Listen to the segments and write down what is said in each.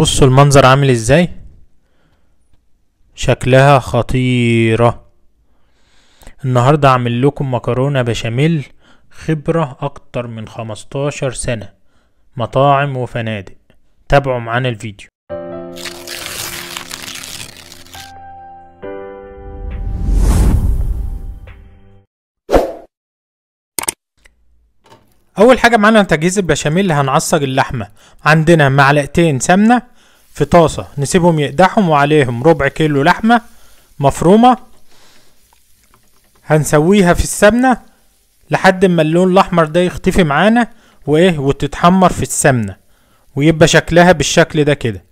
بصوا المنظر عامل ازاي شكلها خطيرة النهاردة اعمل لكم مكرونة بشاميل خبرة اكتر من خمستاشر سنة مطاعم وفنادق تابعوا معانا الفيديو اول حاجه معانا تجهيز البشاميل هنعصج اللحمه عندنا معلقتين سمنه في طاسة نسيبهم يقدحهم وعليهم ربع كيلو لحمة مفرومة هنسويها في السمنة لحد ما اللون الأحمر ده يختفي معانا وإيه وتتحمر في السمنة ويبقى شكلها بالشكل ده كده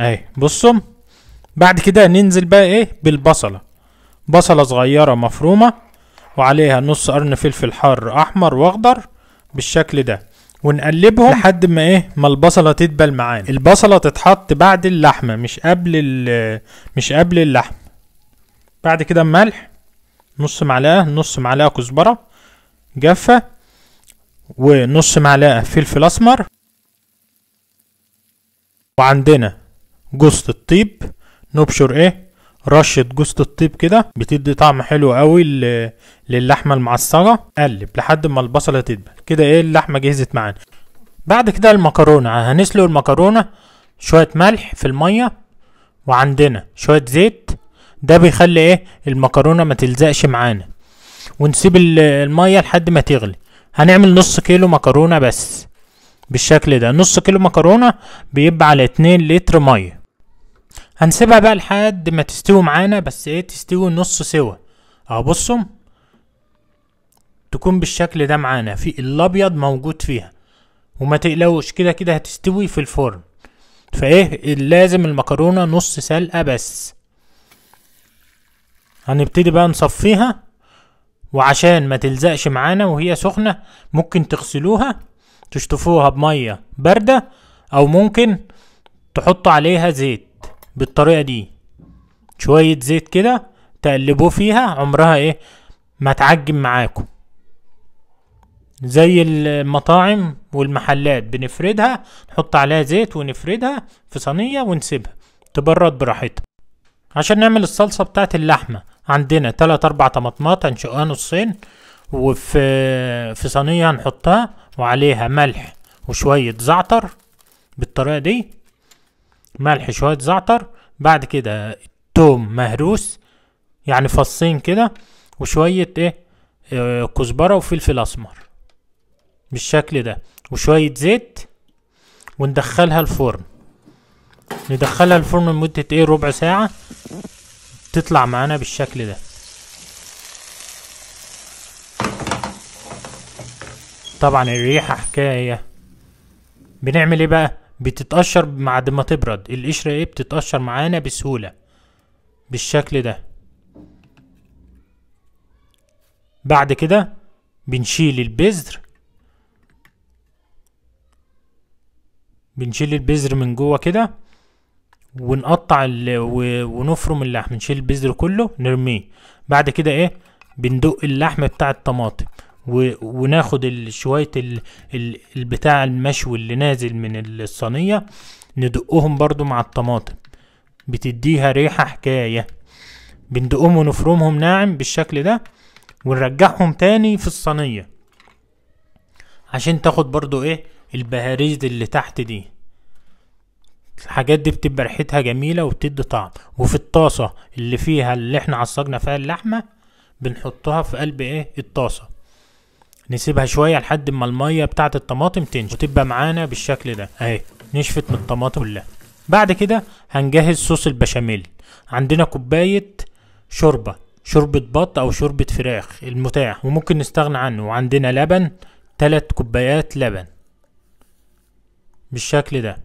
أهي بصوا بعد كده ننزل بقى إيه بالبصلة بصلة صغيرة مفرومة وعليها نص قرن فلفل حار أحمر وأخضر بالشكل ده ونقلبهم لحد ما ايه ما البصله تدبل معانا البصله تتحط بعد اللحمه مش قبل مش قبل اللحم بعد كده الملح نص معلقه نص معلقه كزبره جافه ونص معلقه فلفل اسمر وعندنا جوزة الطيب نبشر ايه رشه جوزة الطيب كده بتدي طعم حلو قوي للحمه المعصره قلب لحد ما البصله تدبل كده ايه اللحمه جهزت معانا بعد كده المكرونه هنسلق المكرونه شويه ملح في الميه وعندنا شويه زيت ده بيخلي ايه المكرونه ما تلزقش معانا ونسيب الميه لحد ما تغلي هنعمل نص كيلو مكرونه بس بالشكل ده نص كيلو مكرونه بيبقى على اتنين لتر ميه هنسيبها بقى لحد ما تستوي معانا بس ايه تستوي نص سوا اهو بصوا تكون بالشكل ده معانا في الابيض موجود فيها وما تقلقوش كده كده هتستوي في الفرن فايه لازم المكرونة نص سلقة بس هنبتدي بقى نصفيها وعشان ما تلزقش معانا وهي سخنة ممكن تغسلوها تشطفوها بمية باردة او ممكن تحطوا عليها زيت بالطريقة دي شوية زيت كده تقلبوه فيها عمرها ايه ما تعجن معاكم زي المطاعم والمحلات بنفردها نحط عليها زيت ونفردها في صينية ونسيبها تبرد براحتها عشان نعمل الصلصة بتاعة اللحمة عندنا 3 أربع طماطمات هنشقها نصين وفي في صينية هنحطها وعليها ملح وشوية زعتر بالطريقة دي ملح شوية زعتر بعد كده توم مهروس يعني فصين كده وشوية ايه آه، كزبرة وفلفل اسمر بالشكل ده وشوية زيت وندخلها الفرن ندخلها الفرن لمدة ايه ربع ساعة تطلع معانا بالشكل ده طبعا الريحة حكاية بنعمل ايه بقى بتتقشر بعد ما تبرد القشرة ايه بتتقشر معانا بسهولة بالشكل ده بعد كده بنشيل البذر بنشيل البذر من جوه كده ونقطع ونفرم اللحم نشيل البذر كله نرميه بعد كده ايه بندق اللحم بتاع الطماطم وناخد شوية البتاع المشوي اللي نازل من الصينية ندقهم برضو مع الطماطم بتديها ريحة حكاية بندقهم ونفرمهم ناعم بالشكل ده ونرجعهم تاني في الصينية عشان تاخد برضو ايه البهاريز اللي تحت دي الحاجات دي بتبقى ريحتها جميلة وبتدي طعم وفي الطاسة اللي فيها اللي احنا عصجنا فيها اللحمة بنحطها في قلب ايه الطاسة نسيبها شوية لحد ما المية بتاعة الطماطم تنشف وتبقى معانا بالشكل ده اهي نشفت من الطماطم كلها بعد كده هنجهز صوص البشاميل عندنا كوباية شوربة شوربة بط او شوربة فراخ المتاح وممكن نستغنى عنه وعندنا لبن تلات كوبايات لبن بالشكل ده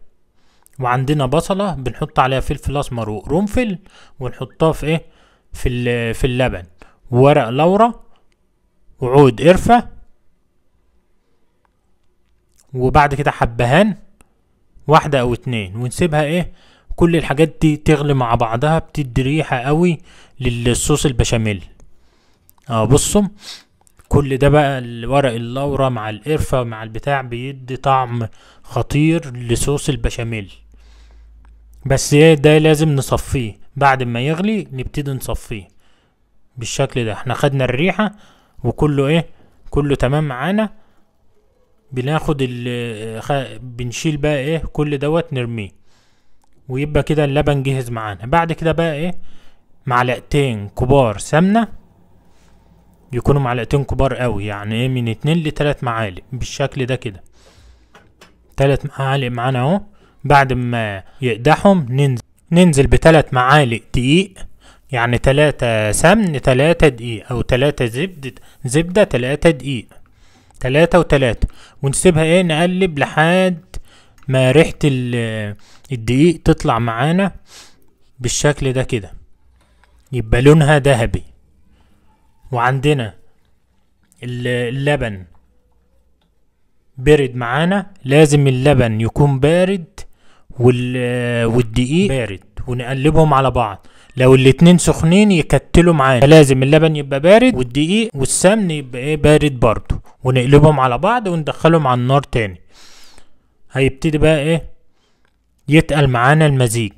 وعندنا بصلة بنحط عليها فلفل اسمر وقرنفل ونحطها في ايه في في اللبن وورق لورا وعود قرفة وبعد كده حبهان واحدة او اتنين ونسيبها ايه كل الحاجات دي تغلي مع بعضها بتدي ريحة قوي للصوص البشاميل اه بصوا كل ده بقى الورق اللورة مع القرفة مع البتاع بيدي طعم خطير لصوص البشاميل بس ايه ده لازم نصفيه بعد ما يغلي نبتدي نصفيه بالشكل ده احنا خدنا الريحة وكله ايه كله تمام معانا بناخد ال بنشيل بقى ايه كل دوت نرميه ويبقى كده اللبن جهز معانا بعد كده بقى ايه معلقتين كبار سمنه يكونوا معلقتين كبار قوي يعني ايه من اتنين لتلات معالق بالشكل ده كده تلات معالق معانا اهو بعد ما يقدحهم ننزل ننزل بتلات معالق دقيق يعني تلاتة سمن تلاتة دقيق او تلاتة زبدة زبدة تلاتة دقيق تلاتة وتلاتة ونسيبها ايه نقلب لحد ما ريحة الدقيق تطلع معانا بالشكل ده كده يبقى لونها ذهبي وعندنا اللبن بارد معانا لازم اللبن يكون بارد والدقيق بارد ونقلبهم على بعض لو الاتنين سخنين يكتلوا معانا لازم اللبن يبقى بارد والدقيق والسمن يبقى ايه بارد برضه ونقلبهم على بعض وندخلهم على النار تاني هيبتدي بقى ايه يتقل معانا المزيج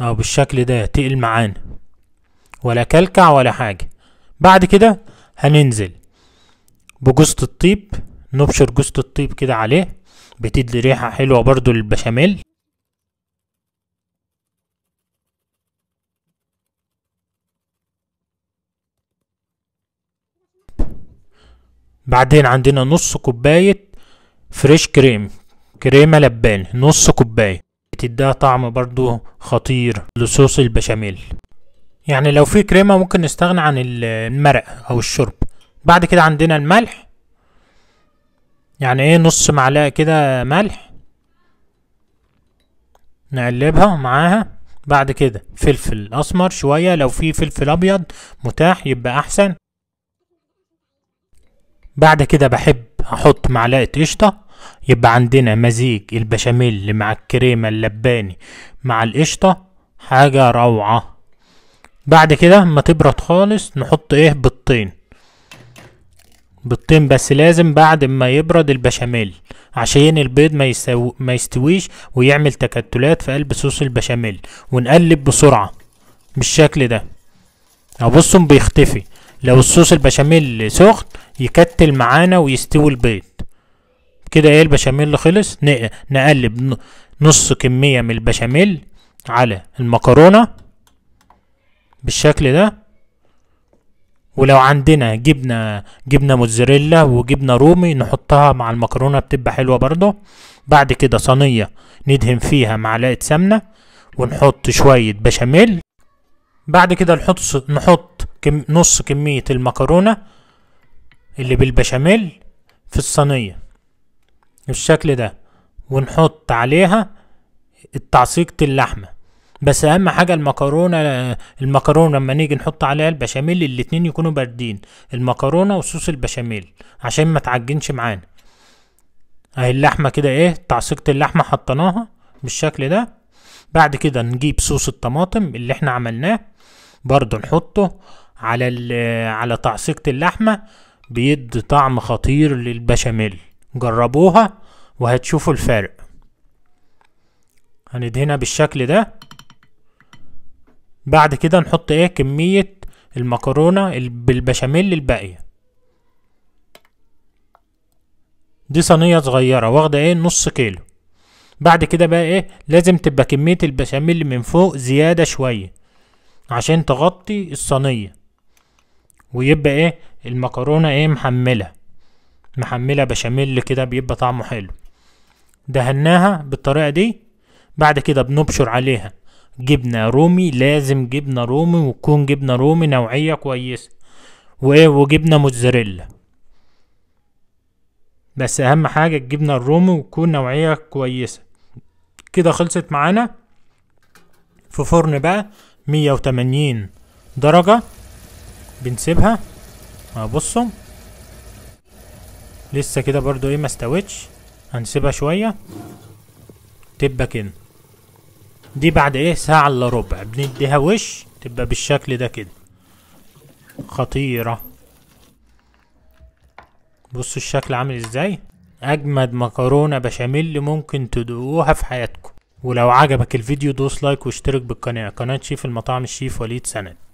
اهو بالشكل ده تقل معانا ولا كلكع ولا حاجة بعد كده هننزل بجوزة الطيب نبشر جوزة الطيب كده عليه بتدي ريحة حلوة برضو للبشاميل بعدين عندنا نص كوباية فريش كريم كريمة لبان نص كوباية بتديها طعم برضو خطير لصوص البشاميل يعني لو في كريمة ممكن نستغنى عن المرق او الشرب بعد كده عندنا الملح يعني ايه نص معلقة كده ملح نقلبها معاها بعد كده فلفل اسمر شوية لو في فلفل ابيض متاح يبقى احسن بعد كده بحب احط معلقة قشطة يبقى عندنا مزيج البشاميل مع الكريمة اللباني مع القشطة حاجة روعة بعد كده ما تبرد خالص نحط ايه بالطين بالطين بس لازم بعد ما يبرد البشاميل عشان البيض ما, يستو... ما يستويش ويعمل تكتلات في قلب صوص البشاميل ونقلب بسرعة بالشكل ده ابصهم بيختفي لو الصوص البشاميل سخن يكتل معانا ويستوي البيض كده ايه البشاميل خلص نقلب نص كمية من البشاميل على المكرونة بالشكل ده ولو عندنا جبنة جبنة موزاريلا وجبنة رومي نحطها مع المكرونة بتبقى حلوة برضه بعد كده صينية ندهن فيها معلقة سمنة ونحط شوية بشاميل بعد كده نحط نحط كم نص كمية المكرونة اللي بالبشاميل في الصينية بالشكل ده ونحط عليها التعصيقة اللحمة بس اهم حاجة المكرونة المكرونة لما نيجي نحط عليها البشاميل الاتنين يكونوا باردين المكرونة وصوص البشاميل عشان ما تعجنش معانا اهي اللحمة كده ايه تعصيقة اللحمة حطيناها بالشكل ده بعد كده نجيب صوص الطماطم اللي احنا عملناه برضو نحطه على على تعصيقة اللحمة بيدي طعم خطير للبشاميل جربوها وهتشوفوا الفرق هندهنها بالشكل ده بعد كده نحط ايه كمية المكرونة بالبشاميل الباقية دي صينية صغيرة واخدة ايه نص كيلو بعد كده بقى ايه لازم تبقى كمية البشاميل من فوق زيادة شوية عشان تغطي الصينية ويبقى ايه المكرونه ايه محمله محمله بشاميل كده بيبقى طعمه حلو دهناها بالطريقه دي بعد كده بنبشر عليها جبنه رومي لازم جبنه رومي وتكون جبنه رومي نوعيه كويسه وايه وجبنه موتزاريلا بس اهم حاجه الجبنه الرومي وتكون نوعيه كويسه كده خلصت معانا في فرن بقى مية وتمانين درجه بنسيبها بصوا لسه كده برضو ايه ما استوتش هنسيبها شوية تبقى كده دي بعد ايه ساعة الا ربع بنديها وش تبقى بالشكل ده كده خطيرة بصوا الشكل عامل ازاي اجمد مكرونة بشاميل ممكن تدوقوها في حياتكم ولو عجبك الفيديو دوس لايك واشترك بالقناة قناة شيف المطاعم الشيف وليد سند